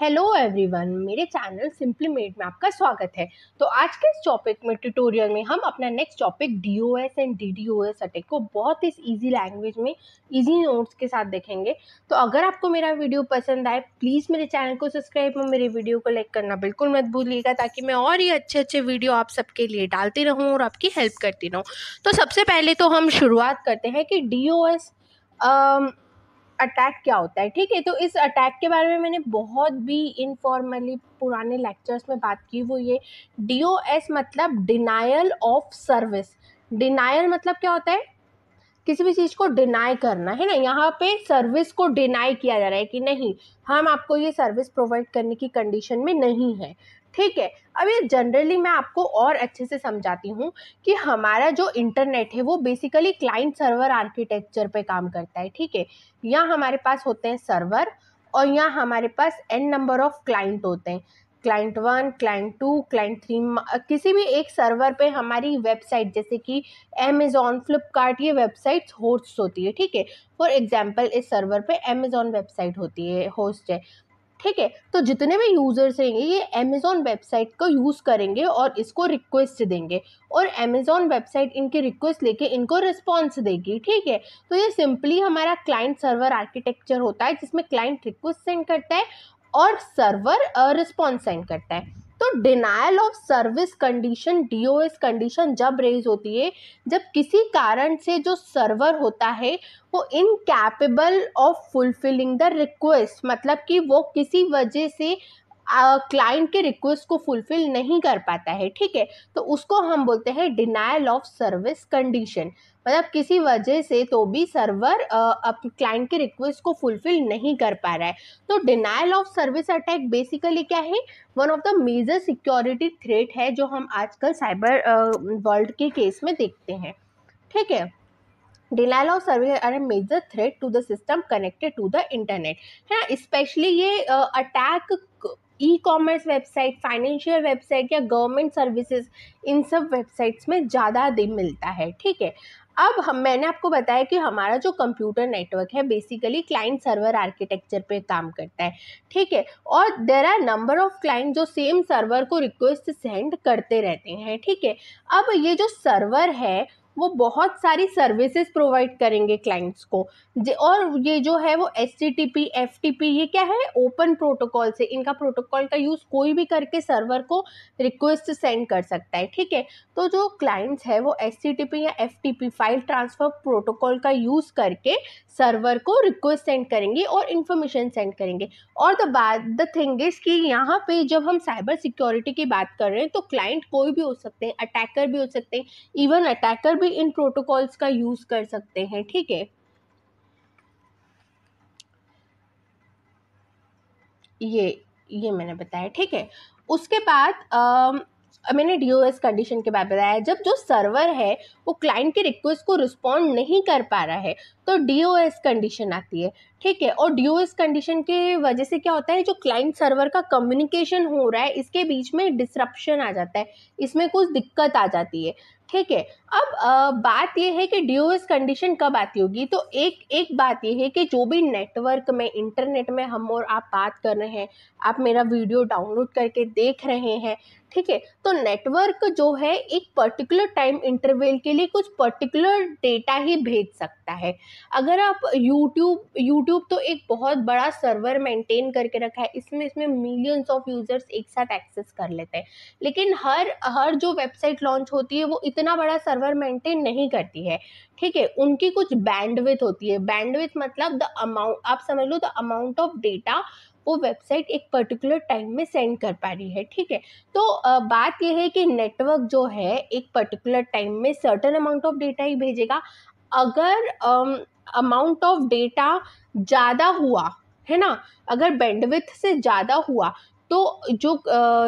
hello everyone मेरे channel Simply Made में आपका स्वागत है तो आज के इस टॉपिक में ट्यूटोरियल में हम अपना next topic D O S and D D O S attack को बहुत ही इजी लैंग्वेज में इजी नोट्स के साथ देखेंगे तो अगर आपको मेरा वीडियो पसंद आए प्लीज़ मेरे चैनल को सब्सक्राइब और मेरे वीडियो को लाइक करना बिल्कुल मत भूलिएगा ताकि मैं और ही अच्छे अच्छे वीडियो आप सबके लिए डालती रहूँ और आपकी हेल्प करती रहूँ तो सबसे पहले तो हम शुरुआत करते हैं कि डी ओ एस अटैक क्या होता है ठीक है तो इस अटैक के बारे में मैंने बहुत भी इनफॉर्मली पुराने लेक्चर्स में बात की वो ये डी मतलब डिनाइल ऑफ सर्विस डिनायल मतलब क्या होता है किसी भी चीज़ को डिनाई करना है ना यहाँ पे सर्विस को डिनाई किया जा रहा है कि नहीं हम आपको ये सर्विस प्रोवाइड करने की कंडीशन में नहीं है ठीक है अब ये जनरली मैं आपको और अच्छे से समझाती हूँ कि हमारा जो इंटरनेट है वो बेसिकली क्लाइंट सर्वर आर्किटेक्चर पे काम करता है ठीक है यहाँ हमारे पास होते हैं सर्वर और यहाँ हमारे पास एन नंबर ऑफ क्लाइंट होते one client two client three क्लाइंट थ्री किसी भी एक सर्वर पे हमारी वेबसाइट जैसे कि अमेजोन फ्लिपकार्ट ये वेबसाइट्स होस्ट होती है ठीक है फॉर एग्जांपल इस सर्वर पे अमेजोन वेबसाइट होती है होस्ट है ठीक है तो जितने भी यूज़र्स रहेंगे ये अमेज़ोन वेबसाइट को यूज़ करेंगे और इसको रिक्वेस्ट देंगे और अमेज़ोन वेबसाइट इनकी रिक्वेस्ट लेके इनको रिस्पॉन्स देगी ठीक है तो ये सिंपली हमारा क्लाइंट सर्वर आर्किटेक्चर होता है जिसमें क्लाइंट रिक्वेस्ट सेंड करता है और सर्वर रिस्पॉन्स सेंड करता है तो denial of service condition DOS condition जब रेज होती है जब किसी कारण से जो सर्वर होता है वो incapable of fulfilling the request मतलब कि वो किसी वजह से क्लाइंट के रिक्वेस्ट को फुलफिल नहीं कर पाता है ठीक है तो उसको हम बोलते हैं डिनाइल ऑफ सर्विस कंडीशन मतलब किसी वजह से तो भी सर्वर अपने क्लाइंट के रिक्वेस्ट को फुलफिल नहीं कर पा रहा है तो denial of service attack basically क्या है one of the major security threat है जो हम आजकल साइबर वर्ल्ड के केस में देखते हैं ठीक है denial of service are a major threat to the system connected to the internet है ना स्पेशली ये attack e commerce website financial website या गवर्नमेंट सर्विसेज इन सब वेबसाइट्स में ज़्यादा दिन मिलता है ठीक है अब हम मैंने आपको बताया कि हमारा जो कंप्यूटर नेटवर्क है बेसिकली क्लाइंट सर्वर आर्किटेक्चर पे काम करता है ठीक है और there are number of client जो सेम सर्वर को रिक्वेस्ट सेंड करते रहते हैं ठीक है अब ये जो सर्वर है वो बहुत सारी सर्विसेज प्रोवाइड करेंगे क्लाइंट्स को और ये जो है वो S T T P F T P ये क्या है ओपन प्रोटोकॉल से इनका प्रोटोकॉल का यूज़ कोई भी करके सर्वर को रिक्वेस्ट सेंड कर सकता है ठीक है तो जो क्लाइंट्स है वो एस टी पी या F T P file transfer protocol का यूज़ करके सर्वर को रिक्वेस्ट सेंड करेंगे और इन्फॉर्मेशन सेंड करेंगे और द बात द थिंग इज़ कि यहाँ पे जब हम साइबर सिक्योरिटी की बात कर रहे हैं तो क्लाइंट कोई भी हो सकते हैं अटैकर भी हो सकते हैं इवन अटैकर भी भी इन प्रोटोकॉल्स का यूज़ कर सकते हैं ठीक है ये ये मैंने बताया ठीक है उसके बाद आ, मैंने डी ओ एस कंडीशन के बारे में बताया जब जो सर्वर है वो क्लाइंट के रिक्वेस्ट को रिस्पॉन्ड नहीं कर पा रहा है तो डी ओ एस कंडीशन आती है ठीक है और डी ओ एस कंडीशन के वजह से क्या होता है जो क्लाइंट सर्वर का कम्युनिकेशन हो रहा है इसके बीच में डिसरप्शन आ जाता है इसमें कुछ दिक्कत आ जाती है ठीक है अब आ, बात यह है कि डी कंडीशन कब आती होगी तो एक एक बात यह है कि जो भी नेटवर्क में इंटरनेट में हम और आप बात कर रहे हैं आप मेरा वीडियो डाउनलोड करके देख रहे हैं ठीक है तो नेटवर्क जो है एक पर्टिकुलर टाइम इंटरवल के लिए कुछ पर्टिकुलर डेटा ही भेज सकता है अगर आप यूट्यूब यूट्यूब तो एक बहुत बड़ा सर्वर मेंटेन करके रखा है इसमें इसमें मिलियंस ऑफ यूज़र्स एक साथ एक्सेस कर लेते हैं लेकिन हर हर जो वेबसाइट लॉन्च होती है वो इतना बड़ा सर्वर मेंटेन नहीं करती है ठीक है उनकी कुछ बैंडविथ होती है बैंडविथ मतलब द अमाउंट आप समझ लो द अमाउंट ऑफ डेटा वो वेबसाइट एक पर्टिकुलर टाइम में सेंड कर पा रही है ठीक है तो बात यह है कि नेटवर्क जो है एक पर्टिकुलर टाइम में सर्टन अमाउंट ऑफ डेटा ही भेजेगा अगर अमाउंट ऑफ डेटा ज़्यादा हुआ है ना अगर बैंडविथ से ज़्यादा हुआ तो जो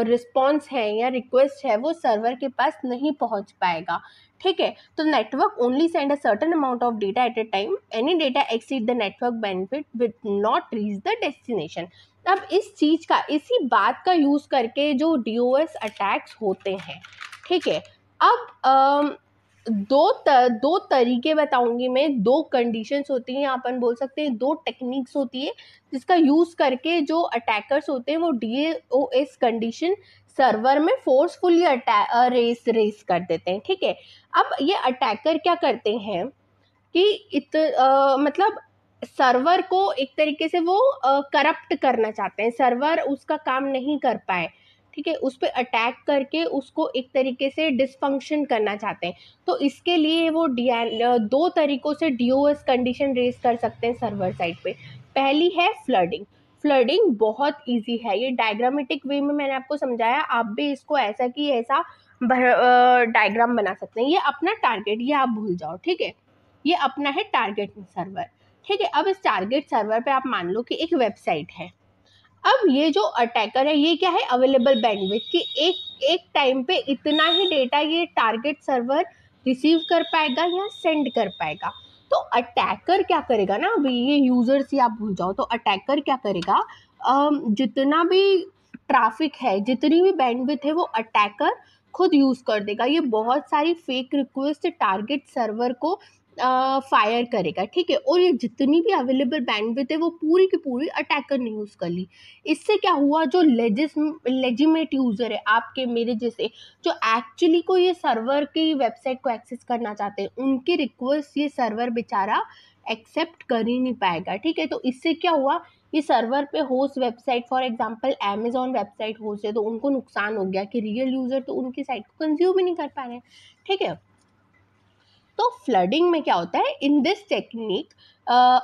रिस्पॉन्स uh, है या रिक्वेस्ट है वो सर्वर के पास नहीं पहुंच पाएगा ठीक है तो network only send a certain amount of data at a time any data exceed the network benefit with not reach the destination तब इस चीज़ का इसी बात का यूज़ करके जो डी अटैक्स होते हैं ठीक है अब आ, दो त, दो तरीके बताऊंगी मैं दो कंडीशंस होती हैं अपन बोल सकते हैं दो टेक्निक्स होती है जिसका यूज़ करके जो अटैकर्स होते हैं वो डी एस कंडीशन सर्वर में फोर्सफुली अटैक रेस रेस कर देते हैं ठीक है अब ये अटैकर क्या करते हैं कि इत आ, मतलब सर्वर को एक तरीके से वो करप्ट करना चाहते हैं सर्वर उसका काम नहीं कर पाए ठीक है उस पर अटैक करके उसको एक तरीके से डिसफंक्शन करना चाहते हैं तो इसके लिए वो डी दो तरीक़ों से डी कंडीशन रेज कर सकते हैं सर्वर साइड पे पहली है फ्लडिंग फ्लडिंग बहुत इजी है ये डायग्रामेटिक वे में मैंने आपको समझाया आप भी इसको ऐसा कि ऐसा डायग्राम बना सकते हैं ये अपना टारगेट ये आप भूल जाओ ठीक है ये अपना है टारगेट सर्वर ठीक है अब इस टारगेट सर्वर पे आप मान लो कि एक वेबसाइट है अब ये जो अटैकर है ये क्या है अवेलेबल बैंडविथ कि एक एक टाइम पे इतना ही डेटा ये टारगेट सर्वर रिसीव कर पाएगा या सेंड कर पाएगा तो अटैकर क्या करेगा ना अभी ये यूज़र्स ही आप भूल जाओ तो अटैकर क्या करेगा जितना भी ट्रैफिक है जितनी भी बैंडविथ है वो अटैकर खुद यूज़ कर देगा ये बहुत सारी फेक रिक्वेस्ट टारगेट सर्वर को फायर करेगा ठीक है और ये जितनी भी अवेलेबल बैंडविथ है वो पूरी की पूरी अटैकर ने यूज़ कर ली इससे क्या हुआ जो लेजिस लेजिमेट यूज़र है आपके मेरे जैसे जो एक्चुअली को ये सर्वर की वेबसाइट को एक्सेस करना चाहते हैं उनकी रिक्वेस्ट ये सर्वर बेचारा एक्सेप्ट कर ही नहीं पाएगा ठीक है तो इससे क्या हुआ ये सर्वर पे host website for example Amazon website host है तो उनको नुकसान हो गया कि रियल यूज़र तो उनकी साइट को कंज्यूम ही नहीं कर पा रहे हैं ठीक है तो फ्लडिंग में क्या होता है in this technique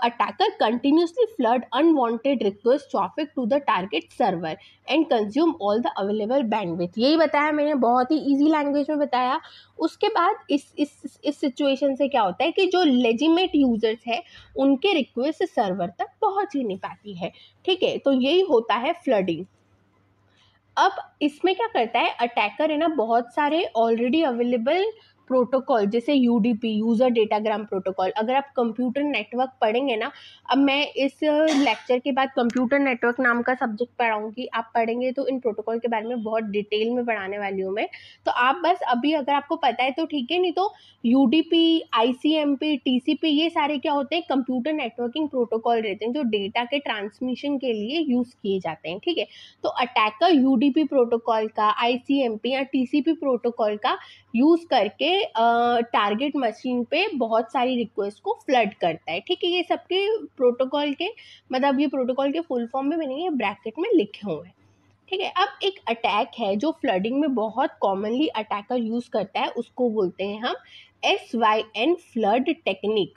attacker continuously flood unwanted request traffic to the target server and consume all the available bandwidth यही बताया मैंने बहुत ही इजी लैंग्वेज में बताया उसके बाद इस इस इस सिचुएशन से क्या होता है कि जो लेजिमेट यूजर्स है उनके रिक्वेस्ट सर्वर तक पहुँच ही नहीं पाती है ठीक है तो यही होता है फ्लडिंग अब इसमें क्या करता है अटैकर है ना बहुत सारे ऑलरेडी अवेलेबल प्रोटोकॉल जैसे यू यूज़र डेटाग्राम प्रोटोकॉल अगर आप कंप्यूटर नेटवर्क पढ़ेंगे ना अब मैं इस लेक्चर के बाद कंप्यूटर नेटवर्क नाम का सब्जेक्ट पढ़ाऊँगी आप पढ़ेंगे तो इन प्रोटोकॉल के बारे में बहुत डिटेल में पढ़ाने वाली हूँ मैं तो आप बस अभी अगर आपको पता है तो ठीक है नहीं तो U D P I C M P T C P ये सारे क्या होते हैं कंप्यूटर नेटवर्किंग प्रोटोकॉल रहते हैं जो डेटा के ट्रांसमिशन के लिए यूज़ किए जाते हैं ठीक है तो attacker U D P protocol का आई सी एम पी या टी सी पी प्रोटोकॉल का यूज़ करके टारगेट मशीन पे बहुत सारी रिक्वेस्ट को फ्लड करता है ठीक है ये सबके प्रोटोकॉल के मतलब ये प्रोटोकॉल के फुल फॉर्म में मैंने ये ब्रैकेट में लिखे हुए हैं ठीक है अब एक अटैक है जो फ्लडिंग में बहुत कॉमनली अटैकर यूज़ करता है उसको बोलते हैं हम S Y N flood technique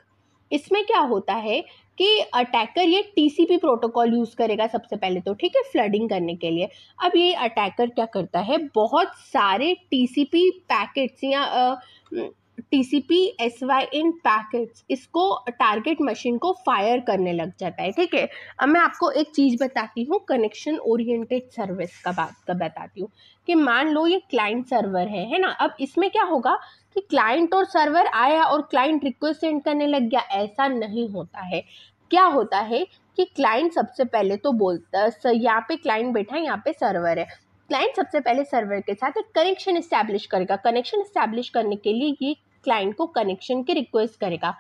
इसमें क्या होता है कि अटैकर ये टीसीपी प्रोटोकॉल यूज़ करेगा सबसे पहले तो ठीक है फ्लडिंग करने के लिए अब ये अटैकर क्या करता है बहुत सारे टीसीपी पैकेट्स या T C P S Y N packets इसको टारगेट मशीन को फायर करने लग जाता है ठीक है अब मैं आपको एक चीज़ बताती हूँ कनेक्शन ओरिएंटेड सर्विस का बात का बताती हूँ कि मान लो ये क्लाइंट सर्वर है है ना अब इसमें क्या होगा कि क्लाइंट और सर्वर आया और क्लाइंट रिक्वेस्ट सेंड करने लग गया ऐसा नहीं होता है क्या होता है कि क्लाइंट सबसे पहले तो बोलता है यहाँ पे क्लाइंट बैठा है यहाँ पे सर्वर है क्लाइंट सबसे पहले सर्वर के साथ एक कनेक्शन इस्टेब्लिश करेगा कनेक्शन इस्टेब्लिश करने के लिए ये क्लाइंट को कनेक्शन की रिक्वेस्ट करेगा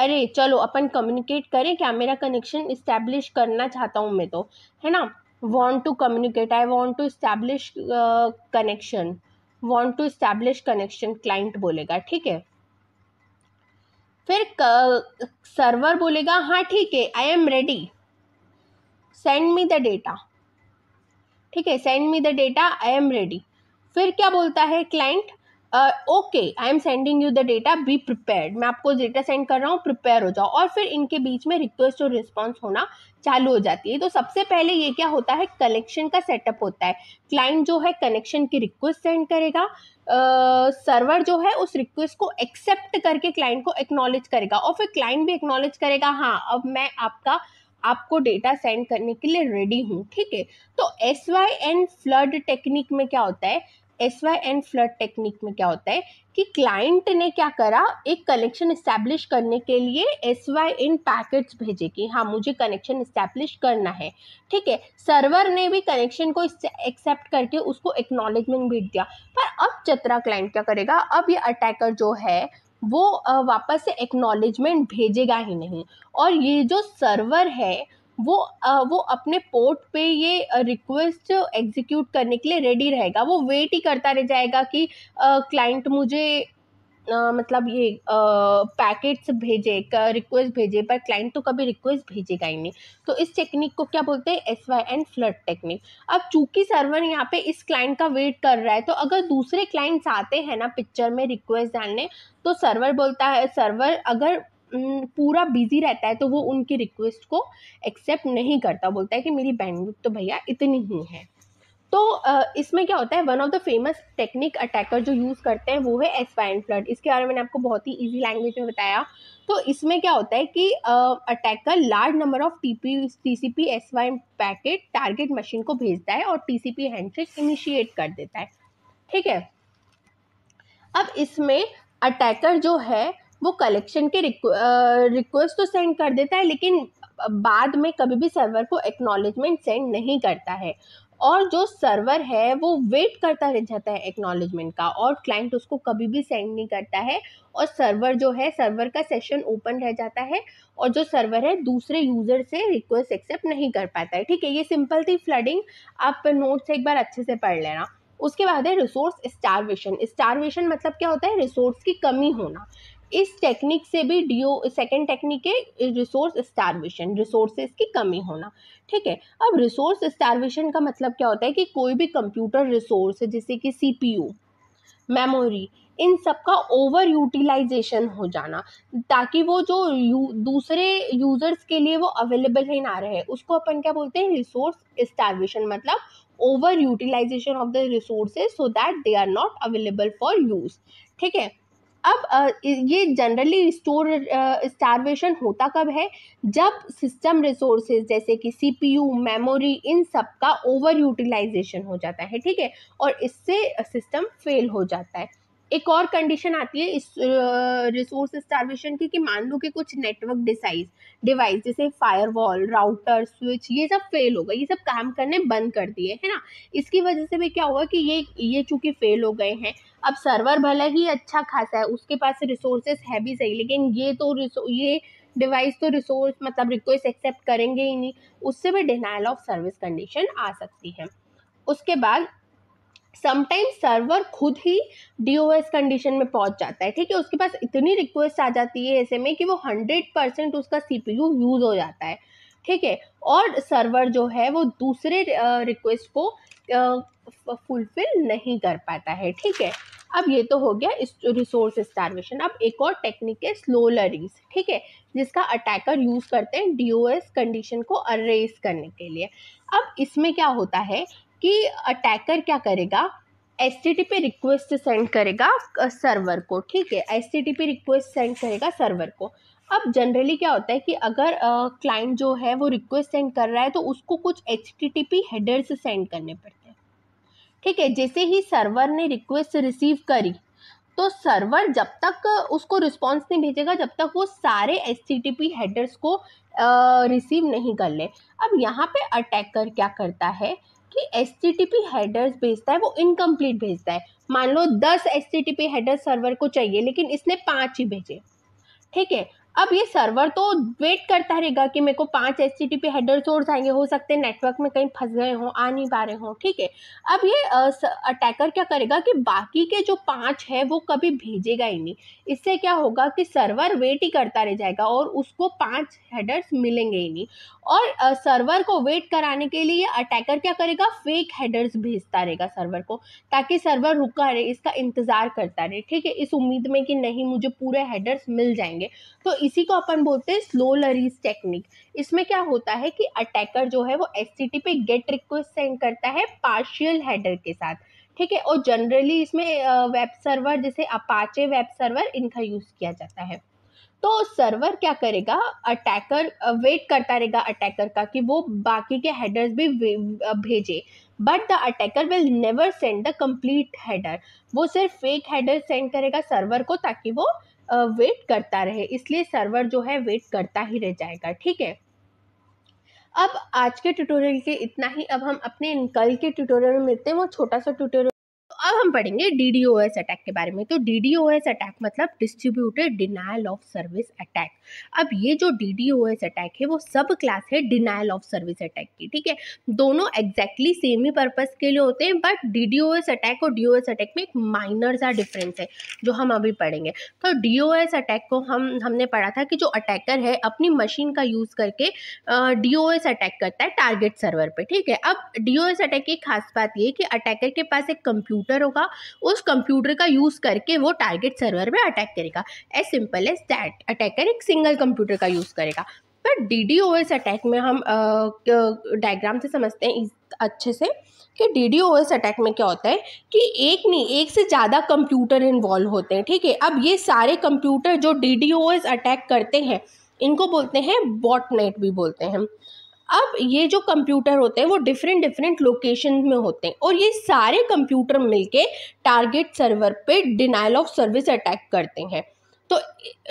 अरे चलो अपन कम्युनिकेट करें क्या मेरा कनेक्शन इस्टेब्लिश करना चाहता हूँ मैं तो है ना want to communicate I want to establish connection want to establish connection client बोलेगा ठीक है फिर सर्वर बोलेगा हाँ ठीक है I am ready send me the data ठीक है send me the data I am ready फिर क्या बोलता है client okay I am sending you the data be prepared मैं आपको डेटा सेंड कर रहा हूँ प्रिपेयर हो जाओ और फिर इनके बीच में रिक्वेस्ट और रिस्पॉन्स होना चालू हो जाती है तो सबसे पहले ये क्या होता है कनेक्शन का सेटअप होता है क्लाइंट जो है कनेक्शन की रिक्वेस्ट सेंड करेगा सर्वर uh, जो है उस रिक्वेस्ट को एक्सेप्ट करके क्लाइंट को एक्नॉलेज करेगा और फिर क्लाइंट भी एक्नॉलेज करेगा हाँ अब मैं आपका आपको डेटा सेंड करने के लिए रेडी हूँ ठीक है तो S Y N flood technique में क्या होता है S Y N flood technique में क्या होता है कि क्लाइंट ने क्या करा एक कनेक्शन इस्टेब्लिश करने के लिए एस वाई इन पैकेट्स भेजे कि हाँ मुझे कनेक्शन इस्टेब्लिश करना है ठीक है सर्वर ने भी कनेक्शन को एक्सेप्ट करके उसको एक्नॉलेजमेंट भेज दिया पर अब चतरा क्लाइंट क्या करेगा अब ये अटैकर जो है वो वापस से एक्नॉलेजमेंट भेजेगा ही नहीं और ये जो सर्वर है वो वो अपने पोर्ट पे ये रिक्वेस्ट एग्जीक्यूट करने के लिए रेडी रहेगा वो वेट ही करता रह जाएगा कि क्लाइंट मुझे मतलब ये पैकेट्स भेजे रिक्वेस्ट भेजे पर क्लाइंट तो कभी रिक्वेस्ट भेजेगा ही नहीं तो इस टेक्निक को क्या बोलते हैं S Y N flood technique अब चूंकि सर्वर यहाँ पे इस क्लाइंट का वेट कर रहा है तो अगर दूसरे क्लाइंट्स आते हैं ना पिक्चर में रिक्वेस्ट डालने तो सर्वर बोलता है सर्वर अगर पूरा बिज़ी रहता है तो वो उनकी रिक्वेस्ट को एक्सेप्ट नहीं करता बोलता है कि मेरी बैंडविड्थ तो भैया इतनी ही है तो इसमें क्या होता है one of the famous technique attacker जो यूज़ करते हैं वो है एस्पाइन फ्लड इसके बारे में मैंने आपको बहुत ही इजी लैंग्वेज में बताया तो इसमें क्या होता है कि attacker large number of T P T C P S Y N packet target machine को भेजता है और T C P handshake initiate कर देता है ठीक है अब इसमें अटैकर जो है वो कलेक्शन के रिक्वेस्ट तो सेंड कर देता है लेकिन बाद में कभी भी सर्वर को एक्नॉलेजमेंट सेंड नहीं करता है और जो सर्वर है वो वेट करता रह जाता है एक्नॉलेजमेंट का और क्लाइंट उसको कभी भी सेंड नहीं करता है और सर्वर जो है सर्वर का सेशन ओपन रह जाता है और जो सर्वर है दूसरे यूज़र से रिक्वेस्ट एक्सेप्ट नहीं कर पाता है ठीक है ये सिंपल थी फ्लडिंग आप नोट्स एक बार अच्छे से पढ़ लेना उसके बाद है रिसोर्स स्टारवेशन स्टारवेशन मतलब क्या होता है रिसोर्स की कमी होना इस टेक्निक से भी डीओ सेकेंड टेक्निक है रिसोर्स स्टारवेशन रिसोर्सेज की कमी होना ठीक है अब रिसोर्स स्टारवेशन का मतलब क्या होता है कि कोई भी कंप्यूटर रिसोर्स जैसे कि सी पी यू मेमोरी इन सब का ओवर यूटिलाइजेशन हो जाना ताकि वो जो यू, दूसरे यूज़र्स के लिए वो अवेलेबल ही ना रहे उसको अपन क्या बोलते हैं रिसोर्स स्टारवेशन मतलब over utilization of the resources so that they are not available for use ठीक है अब ये जनरली स्टोर स्टारवेशन होता कब है जब सिस्टम रिसोर्सेज जैसे कि सीपीयू मेमोरी इन सब का ओवर यूटिलाइजेशन हो जाता है ठीक है और इससे सिस्टम फेल हो जाता है एक और कंडीशन आती है इस रिसोर्स स्टारवेशन की कि मान लो कि कुछ नेटवर्क डिसाइज डिवाइस जैसे फायरवॉल राउटर स्विच ये सब फेल हो गए ये सब काम करने बंद कर दिए है ना इसकी वजह से भी क्या हुआ कि ये ये चूंकि फेल हो गए हैं अब सर्वर भले ही अच्छा खासा है उसके पास रिसोर्सेस है भी सही लेकिन ये तो ये डिवाइस तो रिसोर्स मतलब रिक्वेस्ट एक्सेप्ट करेंगे ही नहीं उससे भी डिनाइल ऑफ सर्विस कंडीशन आ सकती है उसके बाद समटाइम्स सर्वर खुद ही डी ओ एस कंडीशन में पहुंच जाता है ठीक है उसके पास इतनी रिक्वेस्ट आ जाती है ऐसे में कि वो हंड्रेड परसेंट उसका सी पी यू यूज़ हो जाता है ठीक है और सर्वर जो है वो दूसरे रिक्वेस्ट को फुलफिल नहीं कर पाता है ठीक है अब ये तो हो गया इस रिसोर्स स्टारवेशन अब एक और टेक्निक है स्लो लरीज ठीक है जिसका अटैकर यूज़ करते हैं डीओएस कंडीशन को अरेज करने के लिए अब इसमें क्या होता है कि अटैकर क्या करेगा एस टी टी पे रिक्वेस्ट सेंड करेगा सर्वर को ठीक है एस टी टी पे रिक्वेस्ट सेंड करेगा सर्वर को अब जनरली क्या होता है कि अगर क्लाइंट जो है वो रिक्वेस्ट सेंड कर रहा है तो उसको कुछ H T T P headers send करने पड़ते हैं ठीक है जैसे ही सर्वर ने रिक्वेस्ट रिसीव करी तो सर्वर जब तक उसको रिस्पॉन्स नहीं भेजेगा जब तक वो सारे एस हेडर्स को रिसीव नहीं कर ले अब यहाँ पे अटैकर क्या करता है कि एस हेडर्स भेजता है वो इनकम्प्लीट भेजता है मान लो दस एस हेडर्स सर्वर को चाहिए लेकिन इसने पाँच ही भेजे ठीक है अब ये सर्वर तो वेट करता रहेगा कि मेरे को पांच H T T P header छोड़ जाएंगे हो सकते हैं नेटवर्क में कहीं फंस गए हों आ नहीं पा रहे हों ठीक है अब ये अटैकर क्या करेगा कि बाकी के जो पांच है वो कभी भेजेगा ही नहीं इससे क्या होगा कि सर्वर वेट ही करता रह जाएगा और उसको पाँच हेडर्स मिलेंगे ही नहीं और सर्वर को वेट कराने के लिए अटैकर क्या करेगा फेक हेडर्स भेजता रहेगा सर्वर को ताकि सर्वर रुका रहे इसका इंतज़ार करता रहे ठीक है इस उम्मीद में कि नहीं मुझे पूरे हेडर्स मिल जाएंगे तो इसी को अपन बोलते हैं स्लो लरीज टेक्निक इसमें क्या होता है कि अटैकर जो है वो एस पे गेट रिक्वेस्ट सेंड करता है पार्शियल हेडर के साथ ठीक है और जनरली इसमें वेब सर्वर जैसे अपाचे वेब सर्वर इनका यूज़ किया जाता है तो सर्वर क्या करेगा अटैकर वेट करता रहेगा अटैकर का कि वो बाकी के हेडर्स भी भेजे but the attacker will never send the complete header वो सिर्फ फेक हेडर सेंड करेगा सर्वर को ताकि वो वेट करता रहे इसलिए सर्वर जो है वेट करता ही रह जाएगा ठीक है अब आज के ट्यूटोरियल के इतना ही अब हम अपने कल के ट्यूटोरियल में मिलते हैं वो छोटा सा ट्यूटोरियल अब हम पढ़ेंगे D D O S attack के बारे में तो D D O S attack मतलब distributed denial of service attack अब ये जो D D O S attack है वो सब क्लास है डिनाइल ऑफ सर्विस अटैक की ठीक है दोनों एग्जैक्टली सेम ही पर्पज़ के लिए होते हैं but D D O S attack और डी ओ एस अटैक में एक माइनर सा डिफरेंस है जो हम अभी पढ़ेंगे तो डी ओ एस अटैक को हम हमने पढ़ा था कि जो अटैकर है अपनी मशीन का यूज़ करके डी ओ एस अटैक करता है टारगेट सर्वर पर ठीक है अब डी ओ एस अटैक की खास बात ये कि अटैकर के पास एक कंप्यूटर सर्वर होगा उस कंप्यूटर का यूज़ करके वो टारगेट सर्वर में अटैक करेगा as simple as that attacker एक सिंगल कंप्यूटर का यूज़ करेगा पर D D O S attack में हम डायग्राम से समझते हैं अच्छे से कि D D O S attack में क्या होता है कि एक नहीं एक से ज़्यादा कंप्यूटर इन्वॉल्व होते हैं ठीक है अब ये सारे कंप्यूटर जो D D O S attack करते हैं इनको बोलते हैं बॉटनेट भी बोलते हैं अब ये जो कंप्यूटर होते हैं वो डिफरेंट डिफरेंट लोकेशन में होते हैं और ये सारे कंप्यूटर मिलके टारगेट सर्वर पे डिनाइल ऑफ सर्विस अटैक करते हैं तो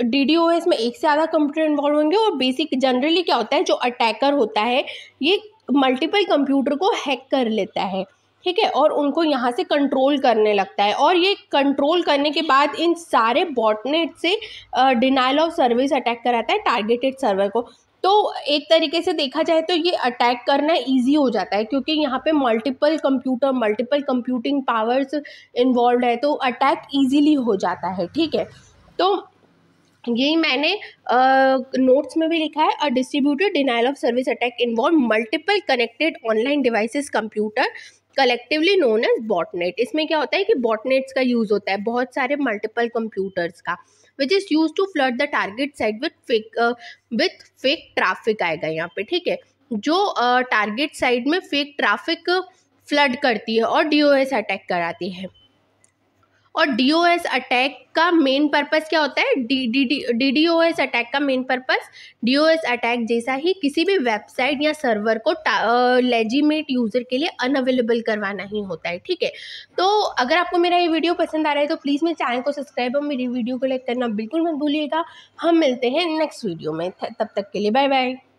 डी डी ओ एस में एक से ज़्यादा कंप्यूटर इन्वॉल्व होंगे और बेसिक जनरली क्या होता है जो अटैकर होता है ये मल्टीपल कंप्यूटर को हैक कर लेता है ठीक है और उनको यहाँ से कंट्रोल करने लगता है और ये कंट्रोल करने के बाद इन सारे बॉटनेट से डिनाइल ऑफ सर्विस अटैक कराता है टारगेटेड सर्वर को तो एक तरीके से देखा जाए तो ये अटैक करना ईजी हो जाता है क्योंकि यहाँ पे multiple computer multiple computing powers involve है तो अटैक ईजीली हो जाता है ठीक है तो यही मैंने नोट्स uh, में भी लिखा है a distributed denial of service attack involve multiple connected online devices computer collectively known as botnet इसमें क्या होता है कि बॉटनेट्स का यूज़ होता है बहुत सारे मल्टीपल कंप्यूटर्स का which is use to flood the target site with fake with fake traffic आएगा यहाँ पे ठीक है जो टारगेट uh, साइड में फेक ट्राफिक फ्लड करती है और डी अटैक कराती है और डीओएस अटैक का मेन पर्पस क्या होता है D D D D O S attack का मेन पर्पस डीओएस अटैक जैसा ही किसी भी वेबसाइट या सर्वर को लेजिमेट यूज़र के लिए अनअवेलेबल करवाना ही होता है ठीक है तो अगर आपको मेरा ये वीडियो पसंद आ रहा है तो प्लीज़ मेरे चैनल को सब्सक्राइब और मेरी वीडियो को लाइक करना बिल्कुल मत भूलिएगा हम मिलते हैं नेक्स्ट वीडियो में तब तक के लिए बाय बाय